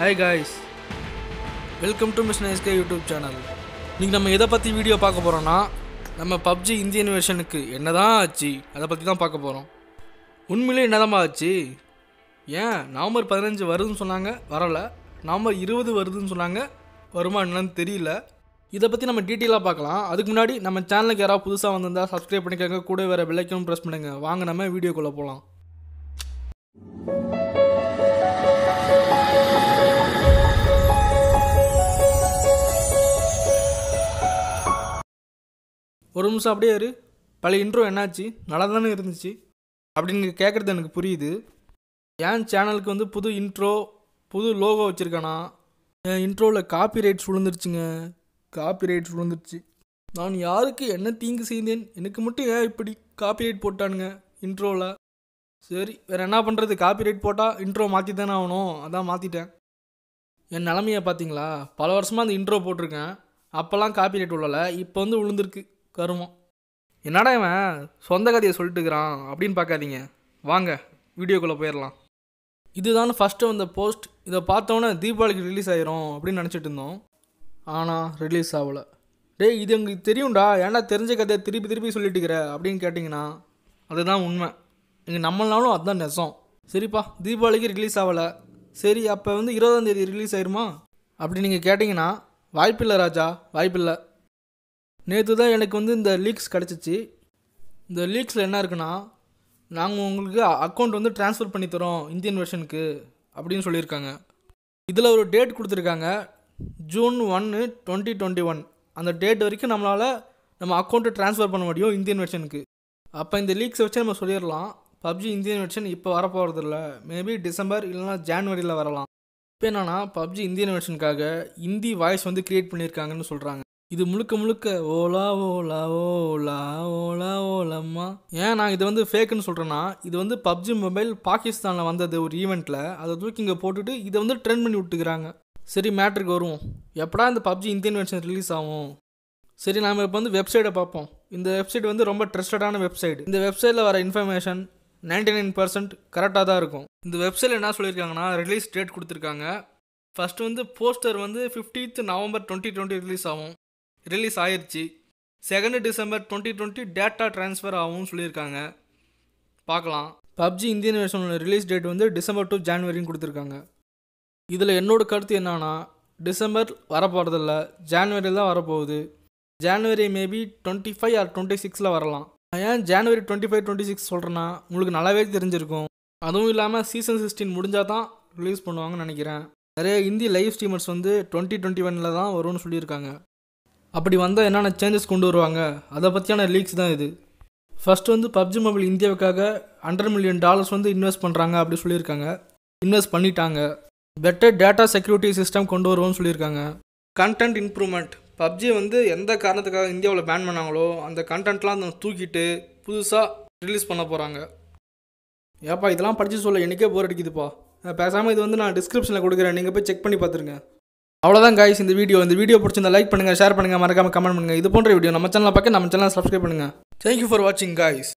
hi guys welcome to mission SK YouTube channel இன்றைக்கி நம்ம எதை பற்றி வீடியோ பார்க்க போகிறோன்னா நம்ம பப்ஜி இந்தியன் வெர்ஷனுக்கு என்ன தான் ஆச்சு அதை பற்றி தான் பார்க்க போகிறோம் உண்மையிலே என்னதாம்மா ஆச்சு ஏன் நவம்பர் பதினஞ்சு வருதுன்னு சொன்னாங்க வரலை நவம்பர் இருபது வருதுன்னு சொன்னாங்க வருமா என்னன்னு தெரியல இதை பற்றி நம்ம டீட்டெயிலாக பார்க்கலாம் அதுக்கு முன்னாடி நம்ம சேனலுக்கு யாராவது புதுசாக வந்திருந்தால் சப்ஸ்கிரைப் பண்ணிக்கோங்க கூட வேறு விலைக்கணும் ப்ரெஸ் பண்ணுங்கள் வாங்க நம்ம வீடியோக்குள்ளே போகலாம் ஒரு நிமிஷம் அப்படியே இரு பழைய இன்ட்ரோ என்னாச்சு நல்லா தானே இருந்துச்சு அப்படின்னு கேட்குறது எனக்கு புரியுது ஏன் சேனலுக்கு வந்து புது இன்ட்ரோ புது லோகோ வச்சுருக்கேனா என் இன்ட்ரோவில் காப்பி ரைட் விழுந்துருச்சுங்க காப்பி ரைட் விழுந்துருச்சு நான் யாருக்கு என்ன தீங்கு செய்தேன் எனக்கு மட்டும் ஏன் இப்படி காப்பி ரைட் போட்டானுங்க இன்ட்ரோவில் சரி வேறு என்ன பண்ணுறது காப்பி ரைட் போட்டால் இன்ட்ரோ மாற்றி தானே ஆகணும் அதான் மாற்றிட்டேன் என் நிலமையை பார்த்தீங்களா பல வருஷமாக அந்த இன்ட்ரோ போட்டிருக்கேன் அப்போல்லாம் காப்பி ரைட் விழலை இப்போ வந்து விழுந்திருக்கு கருமம் என்னடா இவன் சொந்த கதையை சொல்லிட்டுக்கிறான் அப்படின்னு பார்க்காதீங்க வாங்க வீடியோக்குள்ளே போயிடலாம் இதுதான் ஃபஸ்ட்டு வந்த போஸ்ட் இதை பார்த்தோன்னே தீபாவளிக்கு ரிலீஸ் ஆயிரும் அப்படின்னு நினச்சிட்டு இருந்தோம் ஆனால் ரிலீஸ் ஆகலை டேய் இது எங்களுக்கு தெரியும்டா ஏன்டா தெரிஞ்ச கதையை திருப்பி திருப்பி சொல்லிட்டுக்கிற அப்படின்னு கேட்டிங்கன்னா அதுதான் உண்மை இங்கே நம்மளாலும் அதுதான் நெசம் சரிப்பா தீபாவளிக்கு ரிலீஸ் ஆகலை சரி அப்போ வந்து இருபதாந்தேதி ரிலீஸ் ஆயிருமா அப்படி நீங்கள் கேட்டிங்கன்னா வாய்ப்பில்லை ராஜா வாய்ப்பில்லை நேற்று தான் எனக்கு வந்து இந்த லீக்ஸ் கிடச்சிச்சு இந்த லீக்ஸில் என்ன இருக்குன்னா நாங்கள் உங்களுக்கு அக்கௌண்ட் வந்து ட்ரான்ஸ்ஃபர் பண்ணி தரோம் இந்தியன் வெர்ஷனுக்கு அப்படின்னு சொல்லியிருக்காங்க இதில் ஒரு டேட் கொடுத்துருக்காங்க ஜூன் ஒன்று டுவெண்ட்டி டுவெண்ட்டி ஒன் அந்த டேட் வரைக்கும் நம்மளால் நம்ம அக்கௌண்ட்டை ட்ரான்ஸ்ஃபர் பண்ண முடியும் இந்தியன் வெர்ஷனுக்கு அப்போ இந்த லீக்ஸை வச்சு நம்ம சொல்லிடலாம் பப்ஜி இந்தியன் வெர்ஷன் இப்போ வரப்போகிறது இல்லை மேபி டிசம்பர் இல்லைனா ஜான்வரியில் வரலாம் இப்போ என்னென்னா பப்ஜி இந்தியன் வெர்ஷனுக்காக இந்தி வாய்ஸ் வந்து க்ரியேட் பண்ணியிருக்காங்கன்னு சொல்கிறாங்க இது முழுக்க முழுக்க ஓலா ஓலா ஓலா ஓலா ஓலம்மா ஏன் நான் இதை வந்து ஃபேக்குன்னு சொல்கிறேன்னா இது வந்து பப்ஜி மொபைல் பாகிஸ்தானில் வந்தது ஒரு ஈவெண்ட்டில் அதை தூக்கி இங்கே போட்டுட்டு இதை வந்து ட்ரெண்ட் பண்ணி விட்டுக்கிறாங்க சரி மேட்ருக்கு வருவோம் எப்படா இந்த பப்ஜி இந்தியன் வெர்ஷன் ரிலீஸ் ஆகும் சரி நாம் இப்போ வந்து வெப்சைட்டை பார்ப்போம் இந்த வெப்சைட் வந்து ரொம்ப ட்ரஸ்டடான வெப்சைட் இந்த வெப்சைட்டில் வர இன்ஃபர்மேஷன் நைன்டி நைன் பர்சன்ட் கரெக்டாக தான் இருக்கும் இந்த வெப்சைட்டில் என்ன சொல்லியிருக்காங்கன்னா ரிலீஸ் டேட் கொடுத்துருக்காங்க ஃபஸ்ட்டு வந்து போஸ்டர் வந்து fiftieth November twenty twenty release ஆகும் ரிலீஸ் ஆயிடுச்சு second December twenty twenty data transfer ஆகும்னு சொல்லியிருக்காங்க பார்க்கலாம் பப்ஜி இந்தியன் வெர்ஷனோட ரிலீஸ் டேட் வந்து டிசம்பர் டு ஜான்வரின்னு கொடுத்துருக்காங்க இதில் என்னோடய கருத்து என்னன்னா டிசம்பர் வரப்போகிறதில்ல ஜான்வரி தான் வரப்போகுது January maybe twenty five or twenty சிக்ஸில் வரலாம் ஏன் January twenty five twenty six சொல்கிறேன்னா உங்களுக்கு நல்லாவே தெரிஞ்சிருக்கும் அதுவும் இல்லாமல் சீசன் சிக்ஸ்டீன் முடிஞ்சால் தான் ரிலீஸ் பண்ணுவாங்கன்னு நினைக்கிறேன் நிறைய இந்திய லைவ் ஸ்ட்ரீமர்ஸ் வந்து டுவெண்ட்டி டுவெண்ட்டி ஒனில் தான் வரும்னு சொல்லியிருக்காங்க அப்படி வந்தால் என்னென்ன சேஞ்சஸ் கொண்டு வருவாங்க அதை பற்றியான லீக்ஸ் தான் இது ஃபஸ்ட் வந்து பப்ஜி மொபைல் இந்தியாவுக்காக ஹண்ட்ரட் மில்லியன் டாலர்ஸ் வந்து இன்வெஸ்ட் பண்ணுறாங்க அப்படி சொல்லியிருக்காங்க இன்வெஸ்ட் பண்ணிட்டாங்க பெட்டர் டேட்டா செக்யூரிட்டி சிஸ்டம் கொண்டு வருவோம்னு சொல்லியிருக்காங்க கண்டென்ட் இம்ப்ரூவ்மெண்ட் பப்ஜி வந்து எந்த காரணத்துக்காக இந்தியாவில் பேன் பண்ணாங்களோ அந்த கண்டென்ட்லாம் தூக்கிட்டு புதுசாக ரிலீஸ் பண்ண போகிறாங்க ஏப்பா இதெல்லாம் படித்து சொல்ல எனக்கே போர் அடிக்குதுப்பா பேசாமல் இது வந்து நான் டிஸ்கிரிப்ஷனில் கொடுக்குறேன் நீங்கள் போய் செக் பண்ணி பார்த்துருங்க அவ்வளோதான் காய்ஸ் இந்த வீடியோ இந்த வீடியோ பிடிச்சிருந்த லைக் பண்ணுங்கள் ஷேர் பண்ணுங்கள் மறக்காமல் கமெண்ட் பண்ணுங்கள் இது போன்ற வீடியோ நம்ம சேனலில் பார்க்க நம்ம சேனல் சப்ஸ்கிரைப் பண்ணுங்கள் தேங்க்யூ ஃபார் வாட்சிங் காய்ஸ்